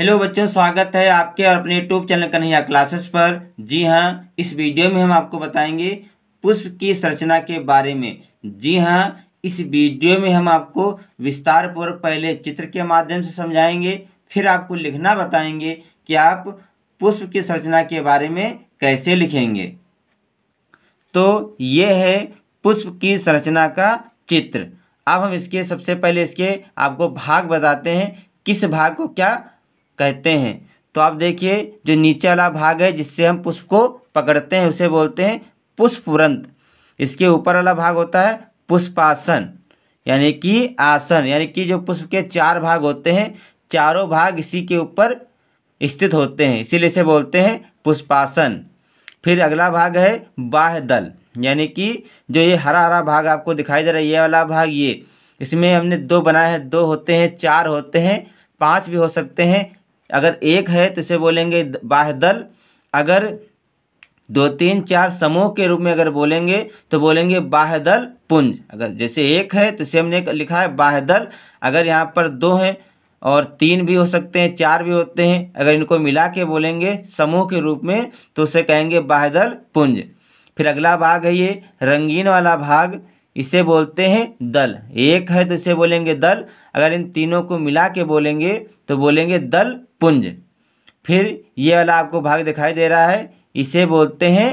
hello बच्चों स्वागत है आपके और अपने यूट्यूब चैनल कन्हैया क्लासेस पर जी हाँ इस वीडियो में हम आपको बताएंगे पुष्प की संरचना के बारे में जी हाँ इस वीडियो में हम आपको विस्तार पूर्वक पहले चित्र के माध्यम से समझाएंगे फिर आपको लिखना बताएंगे कि आप पुष्प की संरचना के बारे में कैसे लिखेंगे तो ये है पुष्प की संरचना का चित्र अब हम इसके सबसे पहले इसके आपको भाग बताते हैं किस भाग को क्या कहते हैं तो आप देखिए जो नीचे वाला भाग है जिससे हम पुष्प को पकड़ते हैं उसे बोलते हैं पुष्पवृंत इसके ऊपर वाला भाग होता है पुष्पासन यानी कि आसन यानी कि जो पुष्प के चार भाग होते हैं चारों भाग इसी के ऊपर स्थित होते हैं इसीलिए इसे बोलते हैं पुष्पासन फिर अगला भाग है बाह दल यानी कि जो ये हरा हरा भाग आपको दिखाई दे रहा है ये वाला भाग ये इसमें हमने दो बनाए हैं दो होते हैं चार होते हैं पांच भी हो सकते हैं अगर एक है तो इसे बोलेंगे बाह्य दल अगर दो तीन चार समूह के रूप में अगर बोलेंगे तो बोलेंगे बाहदल पुंज अगर जैसे एक है तो इसे हमने लिखा है बाहदल अगर यहाँ पर दो हैं और तीन भी हो सकते हैं चार भी होते हैं अगर इनको मिला के बोलेंगे समूह के रूप में तो उसे कहेंगे बाहदल पुंज फिर अगला भाग है ये रंगीन वाला भाग इसे बोलते हैं दल एक है तो इसे बोलेंगे दल अगर इन तीनों को मिला के बोलेंगे तो बोलेंगे दल पुंज फिर ये वाला आपको भाग दिखाई दे रहा है इसे बोलते हैं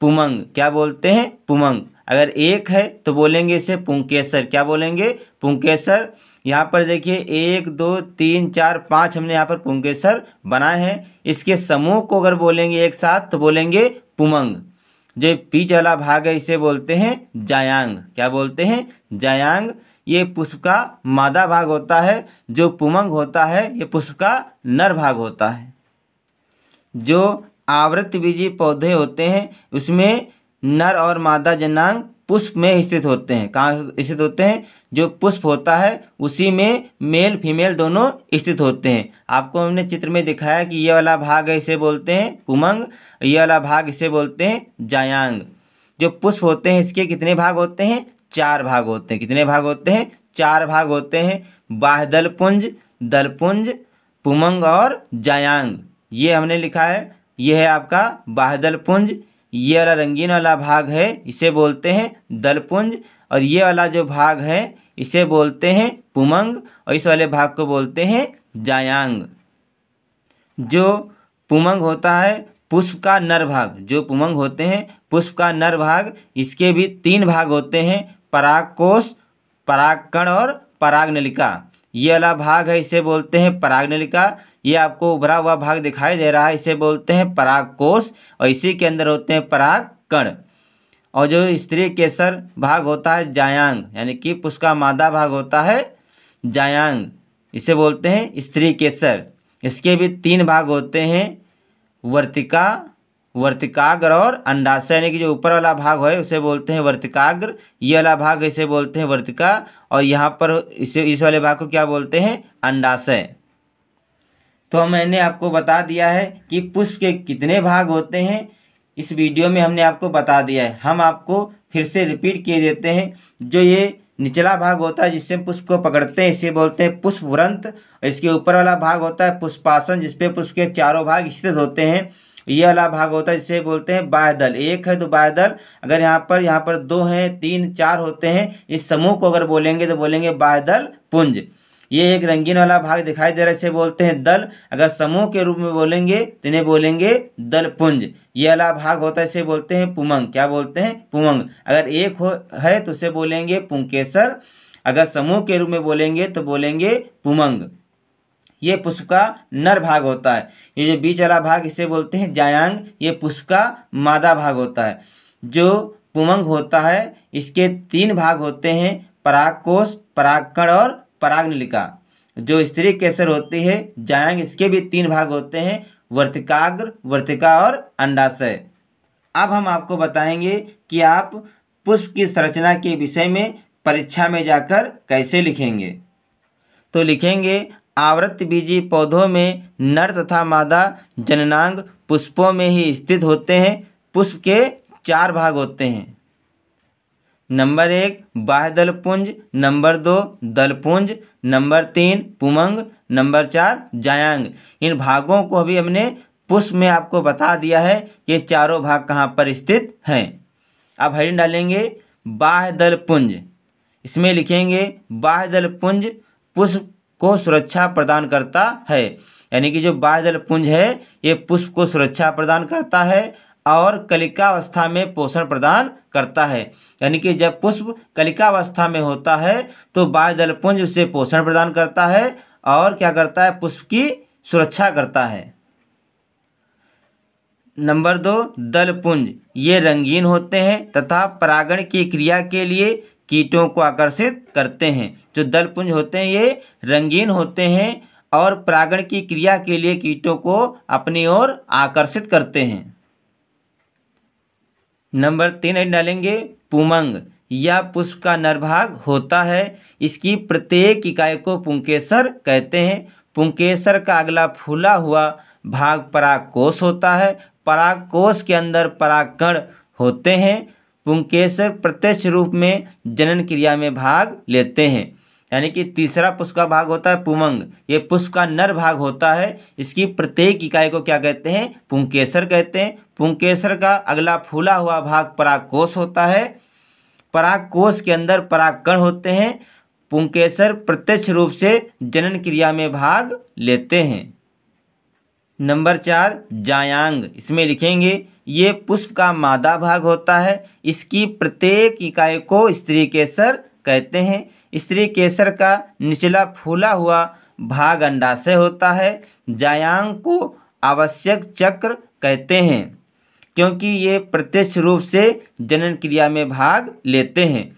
पुमंग क्या बोलते हैं पुमंग अगर एक है तो बोलेंगे इसे पुंकेसर क्या बोलेंगे पुंकेसर यहाँ पर देखिए एक दो तीन चार पाँच हमने यहाँ पर पुंकेसर बनाए हैं इसके समूह को अगर बोलेंगे एक साथ तो बोलेंगे पुमंग जो पीच वाला भाग है इसे बोलते हैं जायांग क्या बोलते हैं जायांग ये पुष्प का मादा भाग होता है जो पुमंग होता है ये पुष्प का नर भाग होता है जो आवृत बीजी पौधे होते हैं उसमें नर और मादा जनांग पुष्प में स्थित होते हैं कहाँ स्थित होते हैं जो पुष्प होता है उसी में मेल फीमेल दोनों स्थित होते हैं आपको हमने चित्र में दिखाया कि ये वाला भाग है इसे बोलते हैं पुमंग ये वाला भाग इसे बोलते हैं जायांग जो पुष्प होते हैं इसके कितने भाग होते हैं चार भाग होते हैं कितने भाग होते हैं चार भाग होते हैं बाह दलपुंज दलपुंज पुमंग और जायांग ये हमने लिखा है ये है आपका बाह दलपुंज ये वाला रंगीन वाला भाग है इसे बोलते हैं दलपुंज और ये वाला जो भाग है इसे बोलते हैं पुमंग और इस वाले भाग को बोलते हैं जायांग जो पुमंग होता है पुष्प का नर भाग जो पुमंग होते हैं पुष्प का नर भाग इसके भी तीन भाग होते हैं पराग कोश परागकण और पराग नलिका ये वाला भाग है इसे बोलते हैं पराग नलिका ये आपको उभरा हुआ भाग दिखाई दे रहा है इसे बोलते हैं पराग कोश और इसी के अंदर होते हैं पराग कण और जो स्त्री केसर भाग होता है जायांग यानी कि पुष्का मादा भाग होता है जायांग इसे बोलते हैं स्त्री केसर इसके भी तीन भाग होते हैं वर्तिका वर्तिकाग्र और अंडाशय यानी कि जो ऊपर वाला भाग है उसे बोलते हैं वर्तिकाग्र ये वाला भाग इसे बोलते हैं वर्तिका और यहाँ पर इसे इस वाले भाग को क्या बोलते हैं अंडाशय तो मैंने आपको बता दिया है कि पुष्प के कितने भाग होते हैं इस वीडियो में हमने आपको बता दिया है हम आपको फिर से रिपीट किए देते हैं जो ये निचला भाग होता है जिससे पुष्प को पकड़ते हैं इसे बोलते हैं पुष्प व्रंत इसके ऊपर वाला भाग होता है पुष्पासन जिसपे पुष्प के चारों भाग स्थित होते हैं ये वाला भाग होता है जिसे बोलते हैं बायदल एक है तो बायदल अगर यहाँ पर यहाँ पर दो है तीन चार होते हैं इस समूह को अगर बोलेंगे तो बोलेंगे बायदल पुंज ये एक रंगीन वाला भाग दिखाई दे रहा है इसे बोलते हैं दल अगर समूह के रूप में बोलेंगे तो इन्हें बोलेंगे दल पुंज ये वाला भाग होता है इसे बोलते हैं पुमंग क्या बोलते हैं पुमंग अगर एक हो है तो उसे बोलेंगे पुंकेसर अगर समूह के रूप में बोलेंगे तो बोलेंगे पुमंग ये पुष्प का नर भाग होता है ये जो बीच वाला भाग इसे बोलते हैं जायांग ये पुष्प का मादा भाग होता है जो पुमंग होता है इसके तीन भाग होते हैं पराग कोष परागकण और परागनलिका जो स्त्री केसर होती है जायांग इसके भी तीन भाग होते हैं वर्तिकाग्र वर्तिका और अंडाशय अब हम आपको बताएंगे कि आप पुष्प की संरचना के विषय में परीक्षा में जाकर कैसे लिखेंगे तो लिखेंगे बीजी पौधों में नर तथा मादा जननांग पुष्पों में ही स्थित होते हैं पुष्प के चार भाग होते हैं नंबर एक बाह्य दलपुंज नंबर दो दलपुंज नंबर तीन पुमंग नंबर चार जायांग इन भागों को अभी हमने पुष्प में आपको बता दिया है कि चारों भाग कहाँ पर स्थित हैं अब हरिण डालेंगे बाह्य दलपुंज इसमें लिखेंगे बाह्य दलपुंज पुष्प को सुरक्षा प्रदान करता है यानी कि जो बादल पुंज है ये पुष्प को सुरक्षा प्रदान करता है और कलिकावस्था में पोषण प्रदान करता है यानी कि जब पुष्प कलिकावस्था में होता है तो बाल पुंज उसे पोषण प्रदान करता है और क्या करता है पुष्प की सुरक्षा करता है नंबर दो दलपुंज ये रंगीन होते हैं तथा परागण की क्रिया के लिए कीटों को आकर्षित करते हैं जो दलपुंज होते हैं ये रंगीन होते हैं और परागण की क्रिया के लिए कीटों को अपनी ओर आकर्षित करते हैं नंबर तीन डालेंगे पुमंग यह पुष्प का नरभाग होता है इसकी प्रत्येक इकाई को पुंकेसर कहते हैं पुंकेसर का अगला फूला हुआ भाग पराग होता है पराग के अंदर परागकण होते हैं पुंकेसर प्रत्यक्ष रूप में जनन क्रिया में भाग लेते हैं यानी कि तीसरा पुष्प का भाग होता है पुमंग ये पुष्प का नर भाग होता है इसकी प्रत्येक इकाई को क्या कहते हैं पुंकेसर कहते हैं पुंकेसर का अगला फूला हुआ भाग परागकोष होता है परागकोष के अंदर परागकण होते हैं पुंकेसर प्रत्यक्ष रूप से जनन क्रिया में भाग लेते हैं नंबर चार जायांग इसमें लिखेंगे ये पुष्प का मादा भाग होता है इसकी प्रत्येक इकाई को स्त्री केसर कहते हैं स्त्री केसर का निचला फूला हुआ भाग अंडाशय होता है जायांग को आवश्यक चक्र कहते हैं क्योंकि ये प्रत्यक्ष रूप से जनन क्रिया में भाग लेते हैं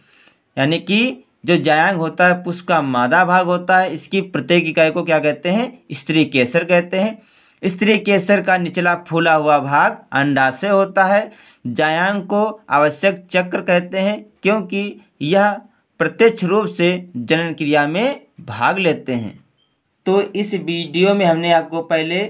यानी कि जो जायांग होता है पुष्प का मादा भाग होता है इसकी प्रत्येक इकाई को क्या कहते हैं स्त्री केसर कहते हैं स्त्री केसर का निचला फूला हुआ भाग अंडाशय होता है जायांग को आवश्यक चक्र कहते हैं क्योंकि यह प्रत्यक्ष रूप से जनन क्रिया में भाग लेते हैं तो इस वीडियो में हमने आपको पहले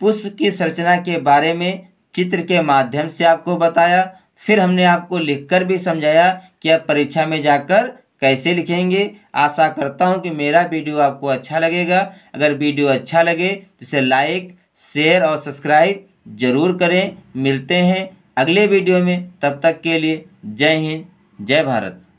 पुष्प की संरचना के बारे में चित्र के माध्यम से आपको बताया फिर हमने आपको लिखकर भी समझाया कि आप परीक्षा में जाकर कैसे लिखेंगे आशा करता हूँ कि मेरा वीडियो आपको अच्छा लगेगा अगर वीडियो अच्छा लगे तो इसे लाइक शेयर और सब्सक्राइब ज़रूर करें मिलते हैं अगले वीडियो में तब तक के लिए जय हिंद जय भारत